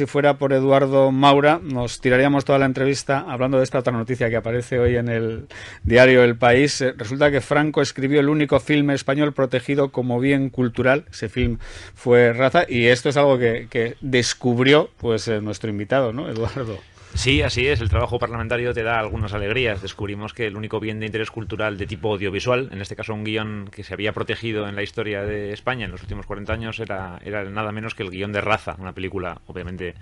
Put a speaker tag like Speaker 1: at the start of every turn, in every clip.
Speaker 1: Si fuera por Eduardo Maura, nos tiraríamos toda la entrevista hablando de esta otra noticia que aparece hoy en el diario El País. Eh, resulta que Franco escribió el único filme español protegido como bien cultural. Ese film fue Raza y esto es algo que, que descubrió pues eh, nuestro invitado, ¿no, Eduardo?
Speaker 2: Sí, así es. El trabajo parlamentario te da algunas alegrías. Descubrimos que el único bien de interés cultural de tipo audiovisual, en este caso un guión que se había protegido en la historia de España en los últimos 40 años, era, nada menos que el guión de Raza, una película obviamente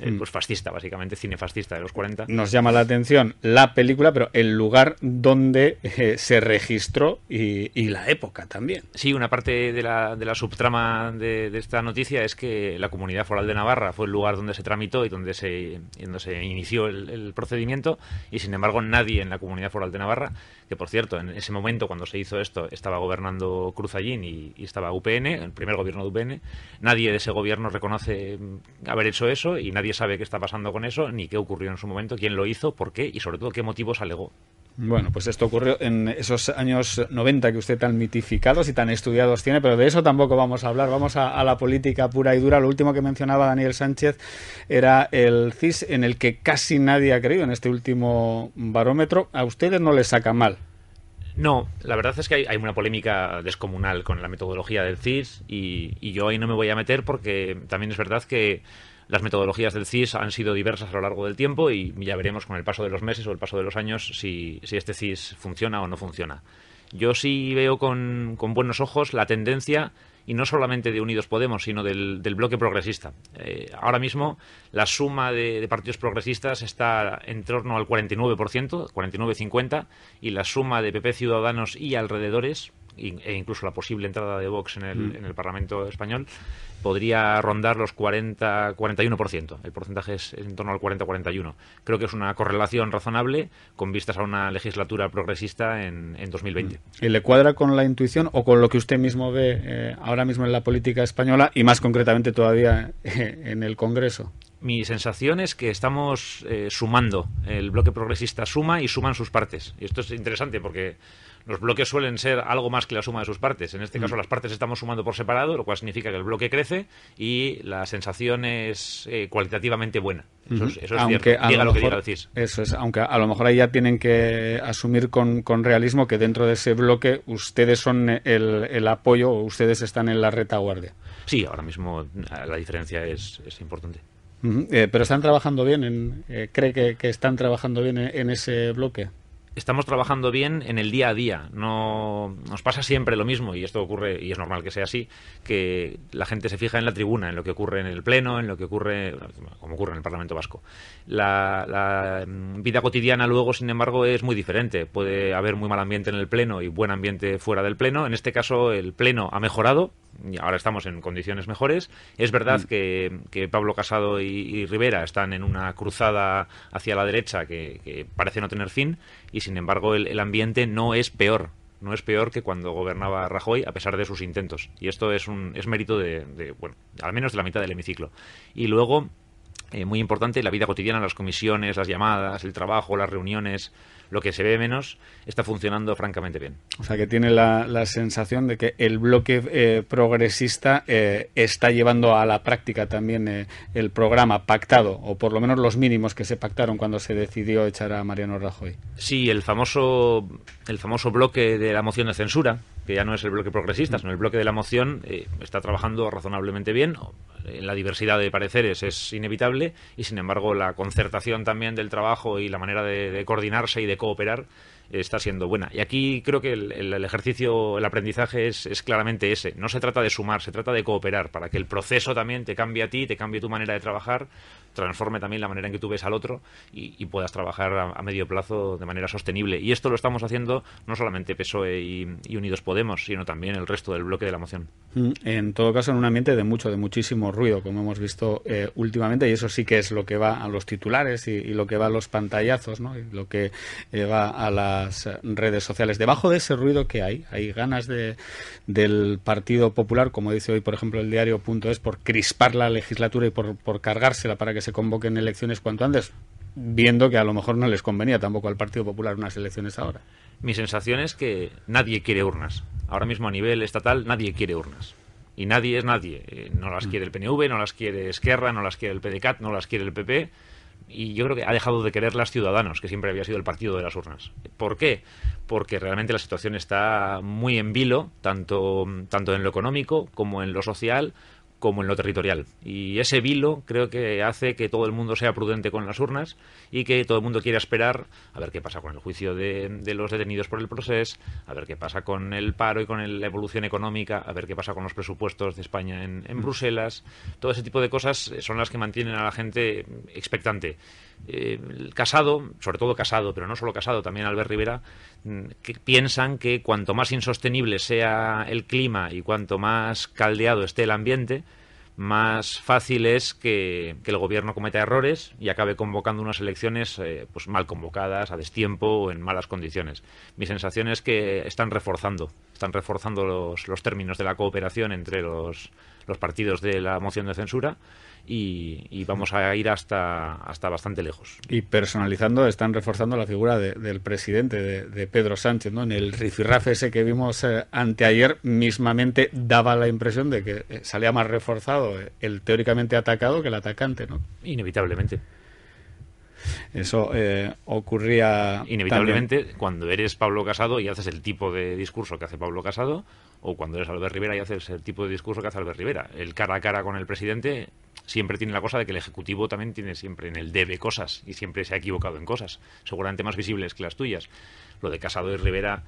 Speaker 2: eh, mm. pues fascista, básicamente cine fascista de los 40. Nos
Speaker 1: llama la atención la película, pero el lugar donde eh, se registró y, la época
Speaker 2: también. Sí, una parte de la, subtrama de, esta noticia es que la comunidad foral de Navarra fue el lugar donde se tramitó y donde se, donde se inició el, procedimiento y sin embargo nadie en la comunidad foral de Navarra, que por cierto, en ese momento cuando se hizo esto estaba gobernando Cruz y, y estaba UPN, el primer gobierno de UPN, nadie de ese gobierno reconoce mm, haber hecho eso y nadie sabe qué está pasando con eso, ni qué ocurrió en su momento, quién lo hizo, por qué y sobre todo qué motivos alegó.
Speaker 1: Bueno, pues esto ocurrió en esos años 90 que usted tan mitificados y tan estudiados tiene, pero de eso tampoco vamos a hablar. Vamos a, la política pura y dura. Lo último que mencionaba Daniel Sánchez era el CIS, en el que casi nadie ha creído en este último barómetro. A ustedes no les saca mal.
Speaker 2: No, la verdad es que hay, una polémica descomunal con la metodología del CIS y, y yo ahí no me voy a meter porque también es verdad que las metodologías del CIS han sido diversas a lo largo del tiempo y ya veremos con el paso de los meses o el paso de los años si, este CIS funciona o no funciona. Yo sí veo con, buenos ojos la tendencia, y no solamente de Unidos Podemos, sino del, bloque progresista. Eh, ahora mismo la suma de, partidos progresistas está en torno al 49%, 49-50, y la suma de PP Ciudadanos y alrededores e incluso la posible entrada de Vox en el, mm. Parlamento español, podría rondar los 40-41%. El porcentaje es en torno al 40-41%. Creo que es una correlación razonable con vistas a una legislatura progresista en, 2020.
Speaker 1: Mm. ¿Y le cuadra con la intuición o con lo que usted mismo ve eh, ahora mismo en la política española y más concretamente todavía eh, en el Congreso?
Speaker 2: mi sensación es que estamos eh, sumando. El bloque progresista suma y suman sus partes. Y esto es interesante porque los bloques suelen ser algo más que la suma de sus partes. En este mm. caso, las partes estamos sumando por separado, lo cual significa que el bloque crece y la sensación es eh, cualitativamente buena. Eso, es, A lo, que
Speaker 1: Eso es, aunque a lo mejor ahí ya tienen que asumir con, realismo que dentro de ese bloque ustedes son el, apoyo o ustedes están en la retaguardia. Sí, ahora mismo la diferencia es, importante. Eh, pero están trabajando bien, en, eh, cree que, están trabajando bien en ese bloque
Speaker 2: estamos trabajando bien en el día a día. No nos pasa siempre lo mismo y esto ocurre y es normal que sea así, que la gente se fija en la tribuna, en lo que ocurre en el pleno, en lo que ocurre como ocurre en el Parlamento Vasco. La, mm, vida cotidiana luego, sin embargo, es muy diferente. Puede haber muy mal ambiente en el pleno y buen ambiente fuera del pleno. En este caso, el pleno ha mejorado. Y ahora estamos en condiciones mejores. Es verdad mm. que, Pablo Casado y, Rivera están en una cruzada hacia la derecha que, parece no tener fin sin embargo el, ambiente no es peor no es peor que cuando gobernaba Rajoy, a pesar de sus intentos. Y esto es un es mérito de, de, bueno, al menos de la mitad del hemiciclo. Y luego, eh, muy importante la vida cotidiana, las comisiones, las llamadas, el trabajo, las reuniones, lo que se
Speaker 1: ve menos, está funcionando francamente bien. O sea que tiene la, sensación de que el bloque eh, progresista eh, está llevando a la práctica también el programa pactado, o por lo menos los mínimos que se pactaron cuando se decidió echar a Mariano Rajoy. Sí, el
Speaker 2: famoso, el famoso bloque de la moción de censura, que ya no es el bloque progresista, sino el bloque de la moción, eh, está trabajando razonablemente bien. Eh, la diversidad de pareceres es inevitable y, sin embargo, la concertación también del trabajo y la manera de coordinarse y de cooperar está siendo buena. Y aquí creo que el, ejercicio, el aprendizaje es, es, claramente ese. No se trata de sumar, se trata de cooperar para que el proceso también te cambie a ti, te cambie tu manera de trabajar, transforme también la manera en que tú ves al otro y, puedas trabajar a, medio plazo de manera sostenible. Y esto lo estamos haciendo no solamente PSOE y, Unidos Podemos, sino también el resto del bloque de la
Speaker 1: moción. Mm, en todo caso, en un ambiente de mucho, de muchísimo ruido, como hemos visto eh, últimamente, y eso sí que es lo que va a los titulares y, lo que va a los pantallazos, ¿no? lo que eh, va a la redes sociales. Debajo de ese ruido que hay, hay ganas de, del Partido Popular, como dice hoy, por ejemplo, el diario.es, por crispar la legislatura y por, cargársela para que se convoquen elecciones cuanto antes, viendo que a lo mejor no les convenía tampoco al Partido Popular unas elecciones ahora.
Speaker 2: Mi sensación es que nadie quiere urnas. Ahora mismo a nivel estatal nadie quiere urnas y nadie es nadie. Eh, no las mm. quiere el PNV, no las quiere Esquerra, no las quiere el PDCAT, no las quiere el PP y yo creo que ha dejado de querer las Ciudadanos, que siempre había sido el partido de las urnas. ¿Por qué? Porque realmente la situación está muy en vilo, tanto, tanto en lo económico como en lo social, como en lo territorial. Y ese vilo creo que hace que todo el mundo sea prudente con las urnas y que todo el mundo quiera esperar a ver qué pasa con el juicio de, los detenidos por el proceso, a ver qué pasa con el paro y con la evolución económica, a ver qué pasa con los presupuestos de España en, mm. Bruselas. Todo ese tipo de cosas eh, son las que mantienen a la gente expectante. Eh, ...el Casado, sobre todo Casado, pero no solo Casado, también Albert Rivera, mm, que piensan que cuanto más insostenible sea el clima y cuanto más caldeado esté el ambiente, más fácil es que, el gobierno cometa errores y acabe convocando unas elecciones eh, pues mal convocadas, a destiempo o en malas condiciones. Mi sensación es que están reforzando, están reforzando los, términos de la cooperación entre los, los partidos de la moción de censura y, vamos a
Speaker 1: ir hasta, hasta bastante lejos. Y personalizando, están reforzando la figura del presidente, de, Pedro Sánchez, ¿no? En el rifirrafe ese que vimos eh, anteayer, mismamente daba la impresión de que eh, salía más reforzado eh, el teóricamente atacado que el atacante, ¿no? Inevitablemente. Eso ocurría. Inevitablemente,
Speaker 2: cuando eres Pablo Casado y haces el tipo de discurso que hace Pablo Casado, o cuando eres Albert Rivera y haces el tipo de discurso que hace Albert Rivera. El cara a cara con el presidente siempre tiene la cosa de que el Ejecutivo también tiene siempre en el debe cosas y siempre se ha equivocado en cosas, seguramente más visibles que las tuyas. Lo de Casado y Rivera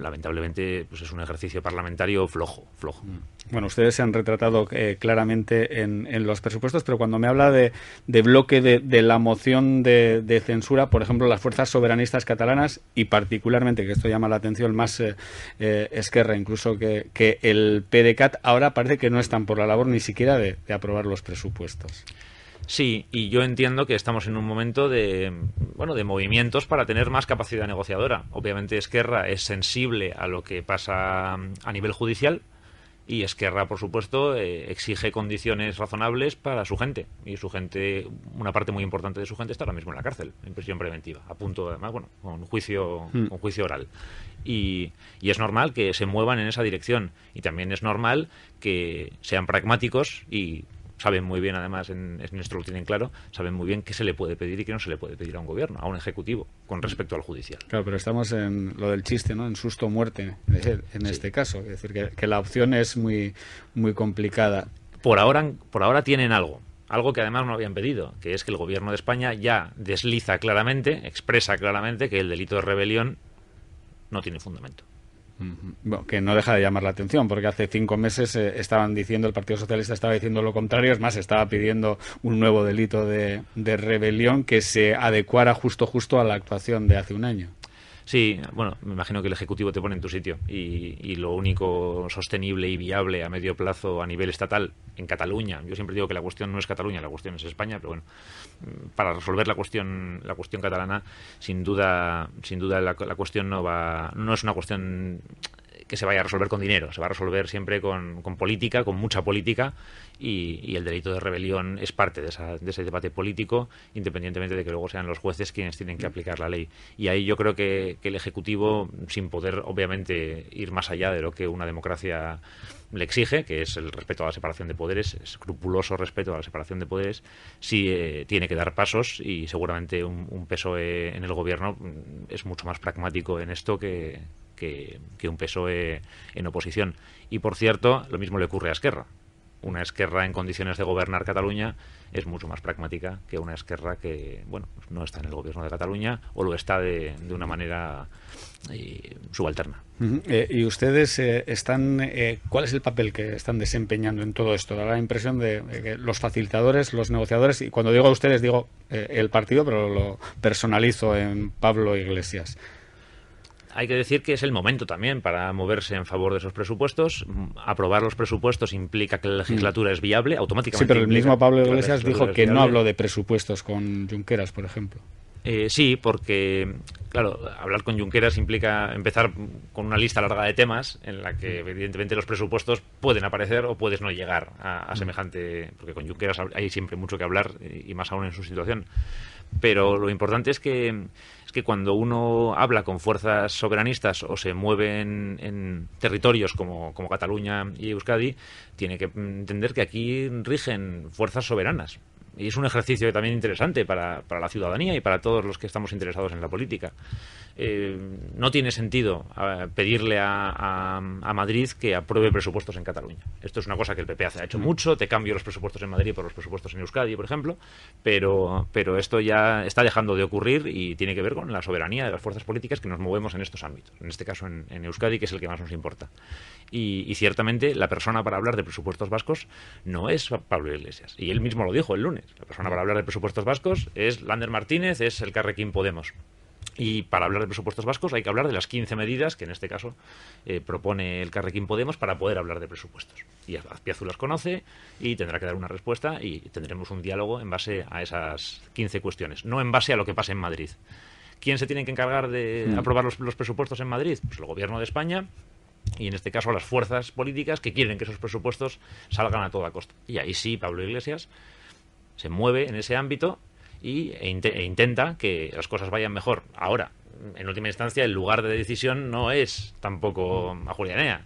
Speaker 2: lamentablemente pues es un ejercicio parlamentario flojo, flojo. Mm.
Speaker 1: Bueno, ustedes se han retratado eh, claramente en, los presupuestos, pero cuando me habla de, bloque de, la moción de, censura, por ejemplo, las fuerzas soberanistas catalanas y particularmente, que esto llama la atención más eh, eh, Esquerra, incluso que, que, el PDCAT, ahora parece que no están por la labor ni siquiera de aprobar los presupuestos.
Speaker 2: Sí, y yo entiendo que estamos en un momento de bueno, de movimientos para tener más capacidad negociadora. Obviamente Esquerra es sensible a lo que pasa a nivel judicial y Esquerra, por supuesto, eh, exige condiciones razonables para su gente. Y su gente, una parte muy importante de su gente está ahora mismo en la cárcel, en prisión preventiva, a punto, además, bueno, con juicio, mm. con juicio oral. Y, y, es normal que se muevan en esa dirección. Y también es normal que sean pragmáticos y saben muy bien, además, en, nuestro esto lo tienen claro, saben muy bien qué se le puede pedir y qué no se le puede pedir a un gobierno, a un ejecutivo, con respecto al judicial.
Speaker 1: Claro, pero estamos en lo del chiste, ¿no? En susto muerte, en este caso. Es decir, que, que, la opción es muy, muy complicada. Por ahora, por ahora tienen algo. Algo que además no
Speaker 2: habían pedido, que es que el gobierno de España ya desliza claramente, expresa claramente que el delito de
Speaker 1: rebelión no tiene fundamento. Bueno, que no deja de llamar la atención, porque hace cinco meses eh, estaban diciendo, el Partido Socialista estaba diciendo lo contrario, es más, estaba pidiendo un nuevo delito de, de rebelión que se adecuara justo justo a la actuación de hace un año.
Speaker 2: Sí, bueno, me imagino que el Ejecutivo te pone en tu sitio y, lo único sostenible y viable a medio plazo a nivel estatal en Cataluña, yo siempre digo que la cuestión no es Cataluña, la cuestión es España, pero bueno, para resolver la cuestión, la cuestión catalana, sin duda, sin duda la, la cuestión no va, no es una cuestión que se vaya a resolver con dinero, se va a resolver siempre con, política, con mucha política, y, el delito de rebelión es parte de, ese debate político, independientemente de que luego sean los jueces quienes tienen que aplicar la ley. Y ahí yo creo que, el Ejecutivo, sin poder obviamente ir más allá de lo que una democracia le exige, que es el respeto a la separación de poderes, escrupuloso respeto a la separación de poderes, sí eh, tiene que dar pasos y seguramente un, peso eh, en el gobierno mm, es mucho más pragmático en esto que, que, un PSOE eh, en oposición. Y por cierto, lo mismo le ocurre a Esquerra. Una Esquerra en condiciones de gobernar Cataluña es mucho más pragmática que una Esquerra que, bueno, pues no está en el gobierno de Cataluña o lo está de, una
Speaker 1: manera eh, subalterna. Eh, ¿Y ustedes están, cuál es el papel que están desempeñando en todo esto? Da la impresión de que los facilitadores, los negociadores, y cuando digo a ustedes digo el partido, pero lo personalizo en Pablo Iglesias
Speaker 2: hay que decir que es el momento también para moverse en favor de esos presupuestos. Aprobar los presupuestos implica que la legislatura es viable, automáticamente. Sí, pero el mismo Pablo Iglesias dijo que no habló
Speaker 1: de presupuestos con Junqueras, por ejemplo.
Speaker 2: Eh, sí, porque Claro, hablar con Junqueras implica empezar con una lista larga de temas en la que mm. evidentemente los presupuestos pueden aparecer o puedes no llegar a, mm. semejante, porque con Junqueras hay siempre mucho que hablar y más aún en su situación. Pero lo importante es que, es que cuando uno habla con fuerzas soberanistas o se mueve en, territorios como, como Cataluña y Euskadi, tiene que entender que aquí rigen fuerzas soberanas y es un ejercicio también interesante para, la ciudadanía y para todos los que estamos interesados en la política. Eh, no tiene sentido eh, pedirle a, Madrid que apruebe presupuestos en Cataluña. Esto es una cosa que el PP hace, ha hecho mm. mucho, te cambio los presupuestos en Madrid por los presupuestos en Euskadi, por ejemplo, pero, pero esto ya está dejando de ocurrir y tiene que ver con la soberanía de las fuerzas políticas que nos movemos en estos ámbitos, en este caso en Euskadi, que es el que más nos importa. Y, ciertamente la persona para hablar de presupuestos vascos no es Pablo Iglesias. Y él mismo lo dijo el lunes. La persona para hablar de presupuestos vascos es Lander Martínez, es el Carrequín Podemos. Y para hablar de presupuestos vascos hay que hablar de las 15 medidas que en este caso eh, propone el Carrequín Podemos para poder hablar de presupuestos. Y Azpiazu las conoce y tendrá que dar una respuesta y tendremos un diálogo en base a esas 15 cuestiones, no en base a lo que pasa en Madrid. ¿Quién se tiene que encargar de mm. aprobar los presupuestos en Madrid? Pues el Gobierno de España, y en este caso a las fuerzas políticas que quieren que esos presupuestos salgan a toda costa. Y ahí sí, Pablo Iglesias se mueve en ese ámbito y, e, e intenta que las cosas vayan mejor. Ahora, en última instancia, el lugar de decisión no es tampoco a Julianea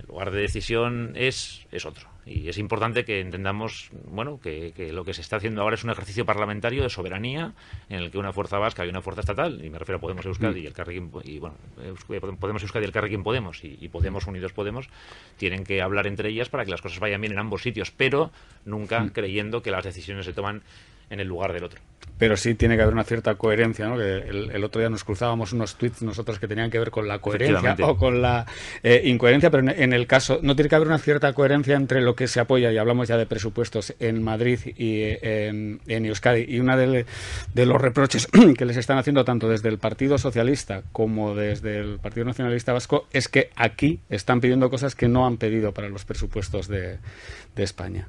Speaker 2: el lugar de decisión es, es otro. Y es importante que entendamos bueno, que, lo que se está haciendo ahora es un ejercicio parlamentario de soberanía en el que una fuerza vasca y una fuerza estatal, y me refiero a Podemos Euskadi y el Carrequín, y bueno, eh, Podemos Euskadi y el Carrequín Podemos y, Podemos Unidos Podemos, tienen que hablar entre ellas para que las cosas vayan bien en ambos sitios, pero nunca creyendo que las decisiones se toman
Speaker 1: en el lugar del otro. Pero sí tiene que haber una cierta coherencia, ¿no? el, otro día nos cruzábamos unos tweets nosotros que tenían que ver con la coherencia o con la eh, incoherencia, pero en, el caso, no tiene que haber una cierta coherencia entre lo que se apoya, y hablamos ya de presupuestos en Madrid y eh, en, Euskadi, y uno de, los reproches que les están haciendo tanto desde el Partido Socialista como desde el Partido Nacionalista Vasco es que aquí están pidiendo cosas que no han pedido para los presupuestos de España.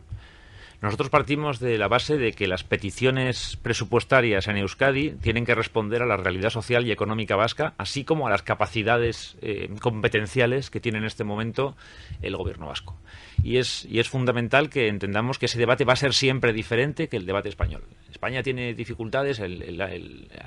Speaker 2: Nosotros partimos de la base de que las peticiones presupuestarias en Euskadi tienen que responder a la realidad social y económica vasca, así como a las capacidades eh, competenciales que tiene en este momento el gobierno vasco. Y es, es fundamental que entendamos que ese debate va a ser siempre diferente que el debate español. España tiene dificultades, a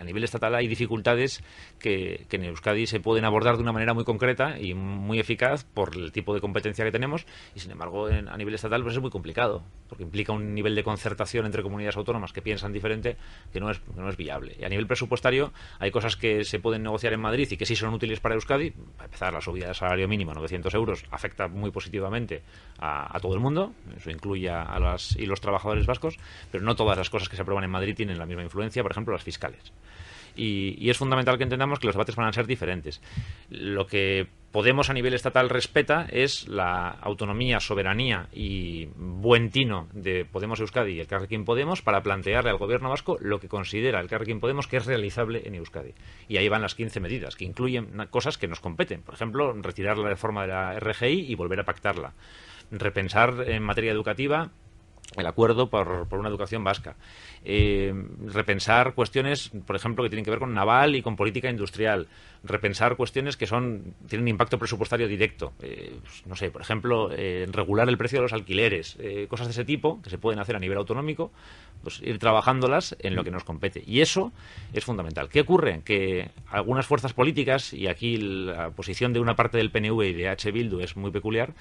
Speaker 2: nivel estatal hay dificultades que, en Euskadi se pueden abordar de una manera muy concreta y muy eficaz por el tipo de competencia que tenemos, y sin embargo a nivel estatal pues es muy complicado, porque implica un nivel de concertación entre comunidades autónomas que piensan diferente que no es, que no es viable. Y a nivel presupuestario hay cosas que se pueden negociar en Madrid y que sí son útiles para Euskadi. Para empezar, la subida del salario mínimo a 900 euros afecta muy positivamente a, a todo el mundo, eso incluye a las y los trabajadores vascos, pero no todas las cosas que se aprueban en Madrid tienen la misma influencia, por ejemplo, las fiscales y, es fundamental que entendamos que los debates van a ser diferentes. Lo que Podemos a nivel estatal respeta es la autonomía, soberanía y buen tino de Podemos Euskadi y el Carrequín Podemos para plantearle al gobierno vasco lo que considera el Carrequín Podemos que es realizable en Euskadi. Y ahí van las 15 medidas, que incluyen cosas que nos competen. Por ejemplo, retirar la reforma de la RGI y volver a pactarla repensar en materia educativa el acuerdo por, una educación vasca. Eh, repensar cuestiones, por ejemplo, que tienen que ver con naval y con política industrial. Repensar cuestiones que son tienen impacto presupuestario directo. Eh, pues, no sé, por ejemplo, eh, regular el precio de los alquileres. cosas de ese tipo que se pueden hacer a nivel autonómico, pues ir trabajándolas en lo que nos compete. Y eso es fundamental. ¿Qué ocurre? Que algunas fuerzas políticas, y aquí la posición de una parte del PNV y de H. Bildu es muy peculiar,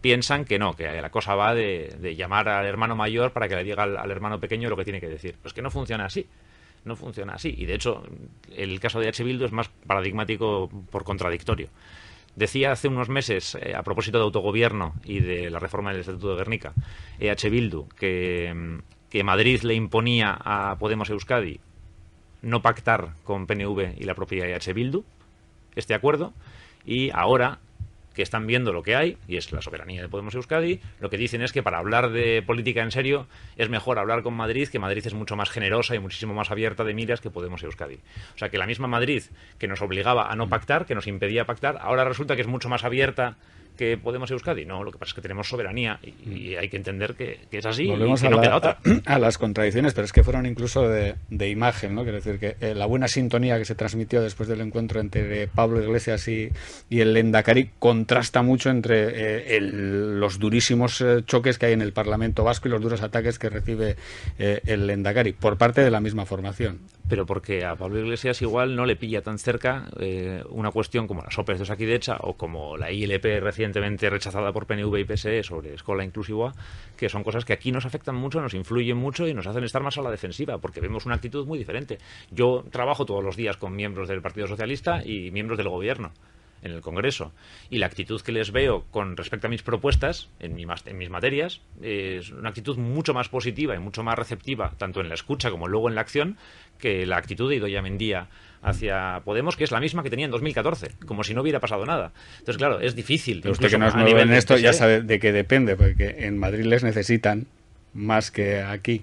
Speaker 2: piensan que no, que la cosa va de llamar a hermano mayor para que le diga al, hermano pequeño lo que tiene que decir. Pues que no funciona así. No funciona así. Y de hecho, el caso de H. Bildu es más paradigmático por contradictorio. Decía hace unos meses, eh, a propósito de autogobierno y de la reforma del Estatuto de Guernica, EH Bildu, que, que Madrid le imponía a Podemos Euskadi no pactar con PNV y la propia EH Bildu, este acuerdo, y ahora que están viendo lo que hay, y es la soberanía de Podemos Euskadi, lo que dicen es que para hablar de política en serio es mejor hablar con Madrid, que Madrid es mucho más generosa y muchísimo más abierta de miras que Podemos Euskadi. O sea que la misma Madrid que nos obligaba a no pactar, que nos impedía pactar, ahora resulta que es mucho más abierta que Podemos Euskadi. No, lo que pasa es que tenemos soberanía y, mm. hay que entender que, es así Volvemos y que a la, otra.
Speaker 1: A, las contradicciones, pero es que fueron incluso de, imagen, ¿no? Quiero decir que eh, la buena sintonía que se transmitió después del encuentro entre Pablo Iglesias y, el Lendakari contrasta mucho entre eh, los durísimos eh, choques que hay en el Parlamento vasco y los duros ataques que recibe el Lendakari por parte de la misma formación.
Speaker 2: Pero porque a Pablo Iglesias igual no le pilla tan cerca una cuestión como las OPEs de Saquidecha o como la ILP recién recientemente rechazada por PNV y PSE sobre escuela inclusiva, que son cosas que aquí nos afectan mucho, nos influyen mucho y nos hacen estar más a la defensiva, porque vemos una actitud muy diferente. Yo trabajo todos los días con miembros del Partido Socialista y miembros del Gobierno en el Congreso. Y la actitud que les veo con respecto a mis propuestas, en, mis materias, es una actitud mucho más positiva y mucho más receptiva, tanto en la escucha como luego en la acción, que la actitud de Idoya Mendía hacia Podemos, que es la misma que tenía en 2014, como si no hubiera pasado nada. Entonces, claro, es difícil. Pero usted que no es en esto ya e. sabe
Speaker 1: de qué depende, porque en Madrid les necesitan más que aquí,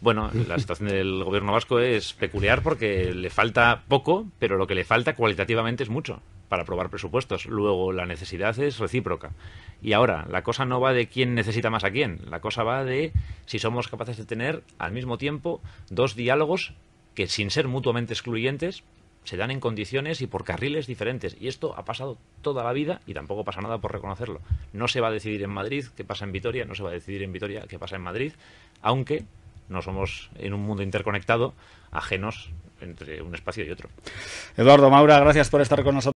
Speaker 2: Bueno, la situación del gobierno vasco es peculiar porque le falta poco, pero lo que le falta cualitativamente es mucho para aprobar presupuestos. Luego, la necesidad es recíproca. Y ahora, la cosa no va de quién necesita más a quién, la cosa va de si somos capaces de tener al mismo tiempo dos diálogos que sin ser mutuamente excluyentes se dan en condiciones y por carriles diferentes. Y esto ha pasado toda la vida y tampoco pasa nada por reconocerlo. No se va a decidir en Madrid qué pasa en Vitoria, no se va a decidir en Vitoria qué pasa en Madrid, aunque no somos en un mundo interconectado ajenos entre un espacio y otro.
Speaker 1: Eduardo Maura, gracias por estar con nosotros.